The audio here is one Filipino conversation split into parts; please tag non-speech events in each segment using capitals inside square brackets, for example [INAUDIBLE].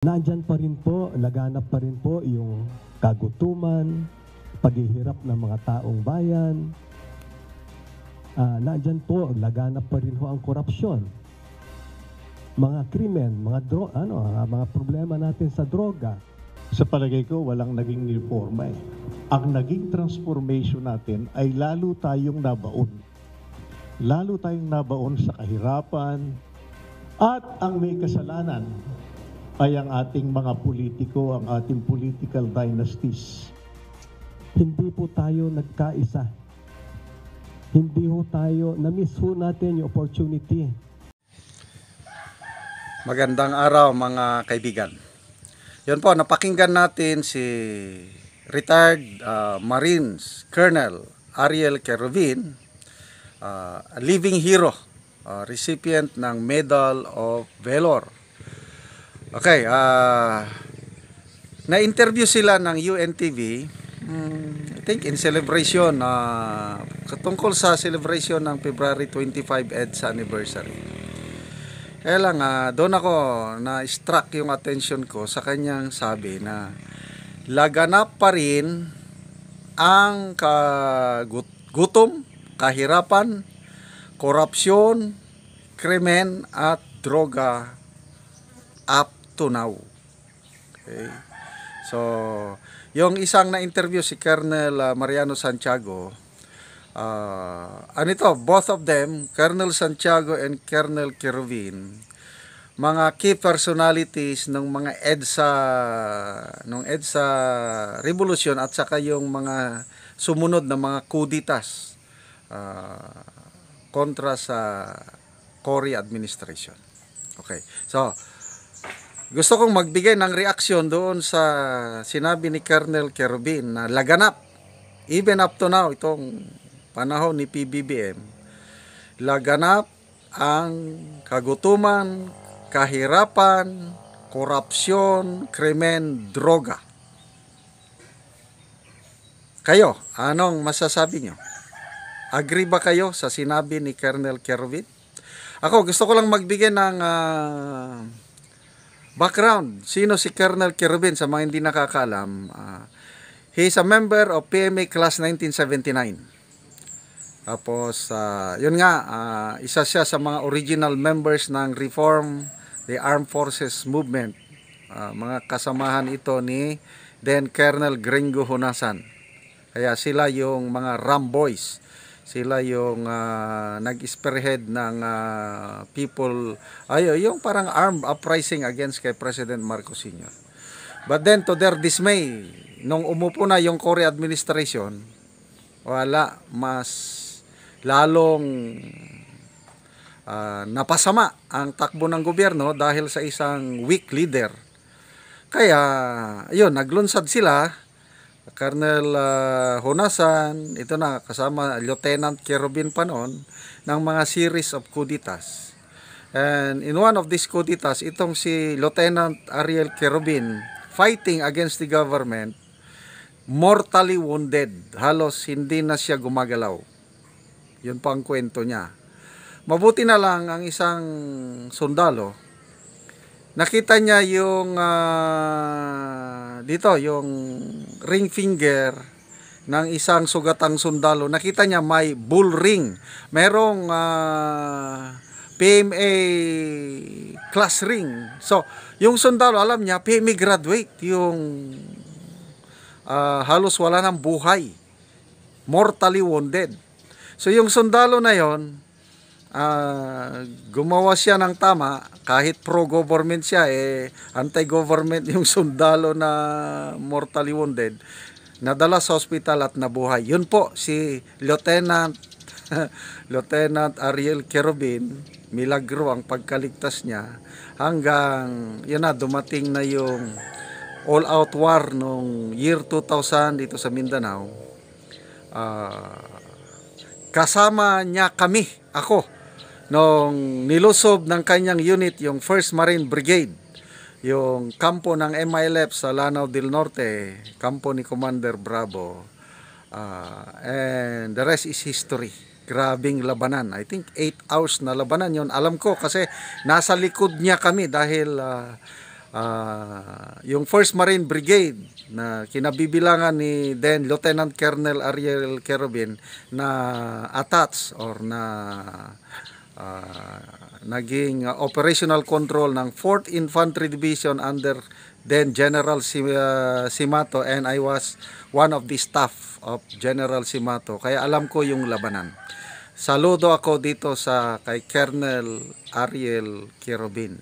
Nandyan pa rin po, laganap pa rin po yung kagutuman, paghihirap ng mga taong bayan. Uh, nandyan po, laganap pa rin ho ang korupsyon. Mga krimen, mga, dro ano, ah, mga problema natin sa droga. Sa palagay ko, walang naging reforma eh. Ang naging transformation natin ay lalo tayong nabaon. Lalo tayong nabaon sa kahirapan at ang may kasalanan ay ang ating mga politiko, ang ating political dynasties. Hindi po tayo nagkaisa. Hindi ho tayo, na-miss ho natin yung opportunity. Magandang araw mga kaibigan. Yun po, napakinggan natin si retired uh, Marines Colonel Ariel Kervin, uh, living hero, uh, recipient ng Medal of Valor Okay, uh, na-interview sila ng UNTV mm, I think in celebration uh, katungkol sa celebration ng February 25 EDSA anniversary. Kaya lang, uh, doon ako na-struck yung attention ko sa kanyang sabi na laganap pa rin ang gutom, kahirapan, korupsyon, krimen at droga up now. Okay. So, yung isang na-interview si Colonel ah, Mariano Santiago, uh, ito, both of them, Colonel Santiago and Colonel Kervin, mga key personalities ng mga EDSA, ng EDSA revolution at saka yung mga sumunod na mga kuditas uh, ah, kontra sa Cory administration. Okay. So, gusto kong magbigay ng reaksyon doon sa sinabi ni Colonel Kerubin na laganap. Even up to now, itong panahon ni PBBM, laganap ang kagutuman, kahirapan, korupsyon, krimen, droga. Kayo, anong masasabi nyo? Agree ba kayo sa sinabi ni Colonel Kerubin? Ako, gusto ko lang magbigay ng uh, Background, sino si Colonel Kerubin sa mga hindi nakakaalam? Uh, ah, he is a member of PMA class 1979. Tapos, uh, yun nga, uh, isa siya sa mga original members ng Reform the Armed Forces Movement. Uh, mga kasamahan ito ni then Colonel Gringo Hunasan. Kaya sila yung mga Ram Boys sila yung uh, nag-spearhead ng uh, people ayo yung parang armed uprising against kay President Marcos Sr. But then to their dismay nung umupo na yung Korea administration wala mas lalong uh, napasama ang takbo ng gobyerno dahil sa isang weak leader. Kaya, yun, naglunsad sila Colonel uh, Honasan, ito na kasama Lieutenant Kerubin pa noon ng mga series of kuditas. And in one of these kuditas, itong si Lieutenant Ariel Kerubin fighting against the government mortally wounded. Halos hindi na siya gumagalaw. Yun pa ang kwento niya. Mabuti na lang ang isang sundalo nakita niya yung uh, dito yung ring finger ng isang sugatang sundalo nakita niya may bull ring merong uh, ah, PMA class ring so yung sundalo alam niya PMA graduate yung uh, halos wala ng buhay mortally wounded so yung sundalo na yon uh, gumawa siya ng tama kahit pro-government siya eh anti-government [LAUGHS] yung sundalo na mortally wounded nadala sa hospital at nabuhay yun po si Lieutenant [LAUGHS] Lieutenant Ariel Kerobin milagro ang pagkaligtas niya hanggang yun na dumating na yung all out war nung year 2000 dito sa Mindanao uh, kasama niya kami ako nung nilusob ng kanyang unit yung 1st Marine Brigade yung kampo ng MILF sa Lanao del Norte kampo ni Commander Bravo uh, and the rest is history grabing labanan I think 8 hours na labanan yon alam ko kasi nasa likod niya kami dahil uh, uh, yung 1st Marine Brigade na kinabibilangan ni then Lieutenant Colonel Ariel Kerobin na attach or na uh, naging uh, operational control ng 4th Infantry Division under then General ah, Simato and I was one of the staff of General Simato kaya alam ko yung labanan saludo ako dito sa kay Colonel Ariel Kirobin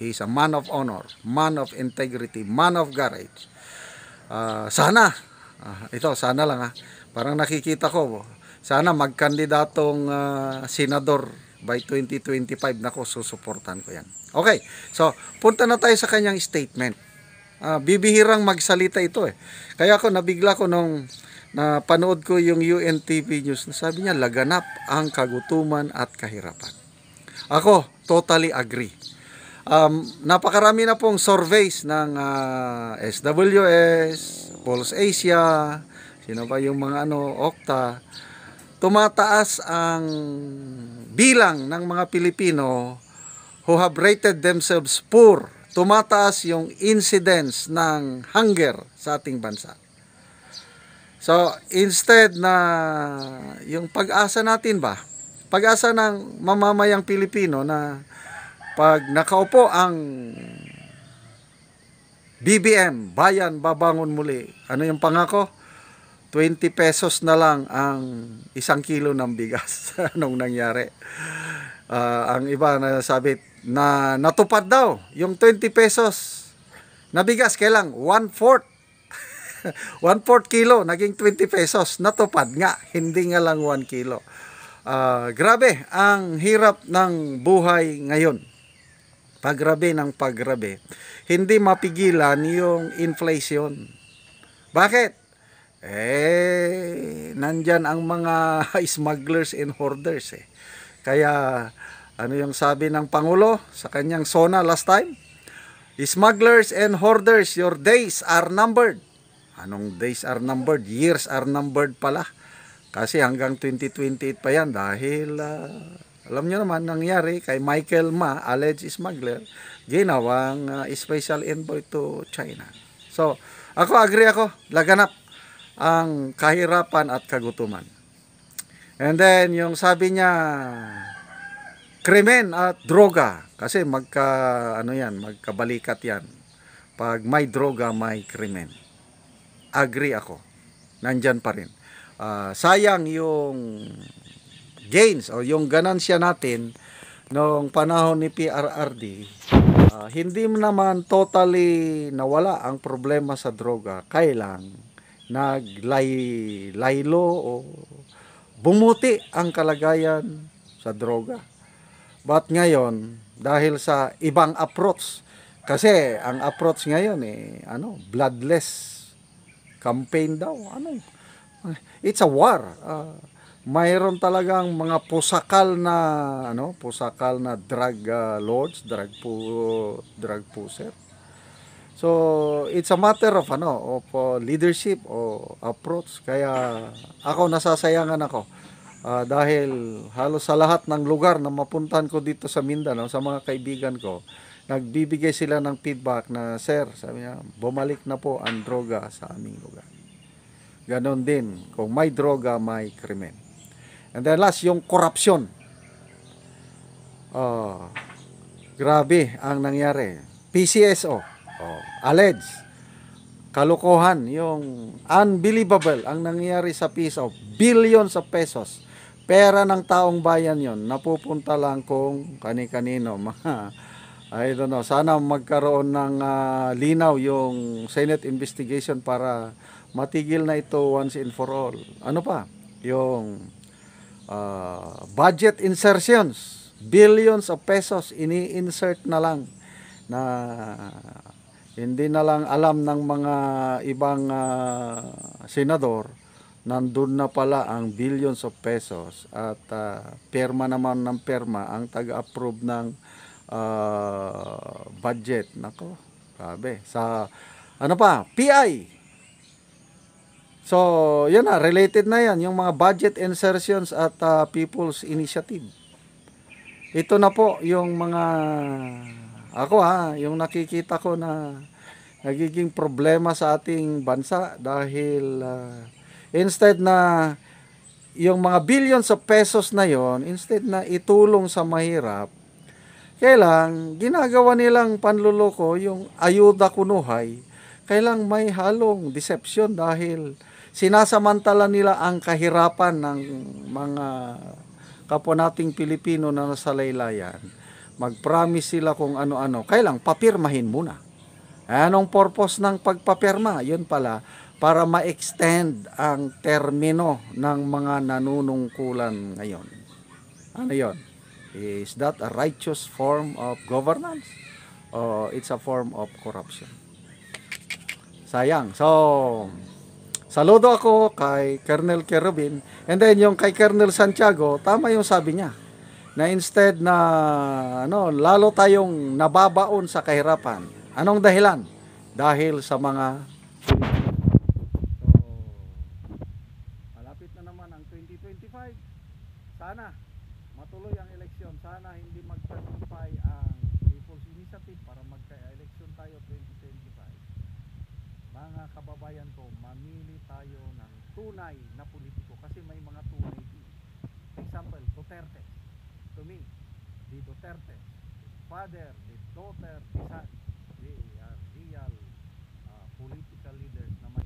he is a man of honor man of integrity, man of courage uh, sana uh, ito sana lang ha parang nakikita ko sana magkandidatong uh, senador by 2025 na ko susuportahan ko yan. Okay. So, punta na tayo sa kanyang statement. Uh, bibihirang magsalita ito eh. Kaya ako nabigla ko nung na panood ko yung UNTV news na sabi niya laganap ang kagutuman at kahirapan. Ako, totally agree. Um, napakarami na pong surveys ng uh, ah, SWS, Pulse Asia, sino ba yung mga ano, Okta. Tumataas ang bilang ng mga Pilipino who have rated themselves poor, tumataas yung incidence ng hunger sa ating bansa. So, instead na yung pag-asa natin ba, pag-asa ng mamamayang Pilipino na pag nakaupo ang BBM, Bayan Babangon Muli, ano yung pangako? 20 pesos na lang ang isang kilo ng bigas [LAUGHS] nung nangyari. Uh, ang iba na sabi na natupad daw yung 20 pesos na bigas kailang 1 4 1 4 kilo naging 20 pesos natupad nga hindi nga lang 1 kilo uh, grabe ang hirap ng buhay ngayon pagrabe ng pagrabe hindi mapigilan yung inflation bakit? eh nandyan ang mga [LAUGHS] smugglers and hoarders eh. Kaya ano yung sabi ng Pangulo sa kanyang SONA last time? Smugglers and hoarders, your days are numbered. Anong days are numbered? Years are numbered pala. Kasi hanggang 2028 pa yan dahil uh, alam nyo naman nangyari kay Michael Ma, alleged smuggler, ginawang uh, special envoy to China. So, ako agree ako, laganap ang kahirapan at kagutuman. And then, yung sabi niya, krimen at droga. Kasi magka, ano yan, magkabalikat yan. Pag may droga, may krimen. Agree ako. Nandyan pa rin. Uh, sayang yung gains o yung ganansya natin noong panahon ni PRRD, uh, ah, hindi naman totally nawala ang problema sa droga. Kailang naglaylo o bumuti ang kalagayan sa droga. But ngayon, dahil sa ibang approach, kasi ang approach ngayon eh, ano, bloodless campaign daw. Ano? It's a war. Uh, mayroon talagang mga pusakal na ano, pusakal na drug uh, lords, drug po, drug pusher So, it's a matter of ano, of uh, leadership o approach. Kaya ako nasasayangan ako uh, dahil halos sa lahat ng lugar na mapuntahan ko dito sa Mindanao sa mga kaibigan ko, nagbibigay sila ng feedback na sir, sabi niya, bumalik na po ang droga sa aming lugar. Ganon din, kung may droga, may krimen. And then last, yung corruption. Uh, ah, grabe ang nangyari. PCSO Oh, alleged kalokohan, yung unbelievable ang nangyari sa piece of billions of pesos. Pera ng taong bayan yon napupunta lang kung kani-kanino. I don't know. Sana magkaroon ng uh, linaw yung Senate investigation para matigil na ito once and for all. Ano pa? Yung uh, budget insertions. Billions of pesos ini-insert na lang na hindi na lang alam ng mga ibang uh, senador, nandun na pala ang billions of pesos at uh, perma naman ng perma ang taga-approve ng uh, budget. Nako, grabe. Sa, ano pa, PI. So, yan na, related na yan, yung mga budget insertions at uh, people's initiative. Ito na po yung mga ako ha, yung nakikita ko na nagiging problema sa ating bansa dahil uh, instead na yung mga billions of pesos na yon instead na itulong sa mahirap, kailang ginagawa nilang panluloko yung ayuda kunuhay, kailang may halong deception dahil sinasamantala nila ang kahirapan ng mga kapwa nating Pilipino na nasa laylayan. Mag-promise sila kung ano-ano. Kailang papirmahin muna. Anong purpose ng pagpapirma? Yun pala, para ma-extend ang termino ng mga nanunungkulan ngayon. Ano yon? Is that a righteous form of governance? Or it's a form of corruption? Sayang. So, saludo ako kay Colonel Kerubin. And then yung kay Colonel Santiago, tama yung sabi niya na instead na ano, lalo tayong nababaon sa kahirapan. Anong dahilan? Dahil sa mga so, malapit na naman ang 2025. Sana matuloy ang eleksyon. Sana hindi magtagumpay ang People's Initiative para magka-eleksyon tayo 2025. Mga kababayan ko, mamili tayo ng tunay na politiko kasi may mga tunay. Example, Duterte to me, the Duterte, father, the daughter, the son, they are real uh, political leaders na